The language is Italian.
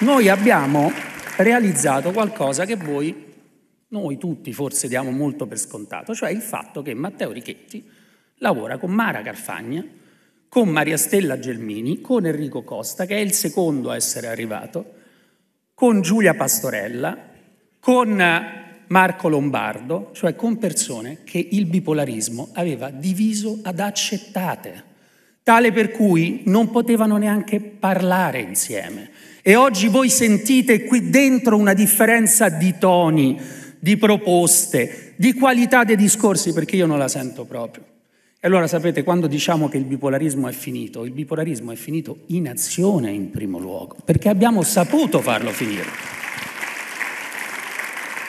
noi abbiamo realizzato qualcosa che voi, noi tutti forse diamo molto per scontato, cioè il fatto che Matteo Richetti lavora con Mara Carfagna, con Maria Stella Gelmini, con Enrico Costa, che è il secondo a essere arrivato, con Giulia Pastorella, con Marco Lombardo, cioè con persone che il bipolarismo aveva diviso ad accettate tale per cui non potevano neanche parlare insieme. E oggi voi sentite qui dentro una differenza di toni, di proposte, di qualità dei discorsi, perché io non la sento proprio. E allora sapete, quando diciamo che il bipolarismo è finito, il bipolarismo è finito in azione in primo luogo, perché abbiamo saputo farlo finire.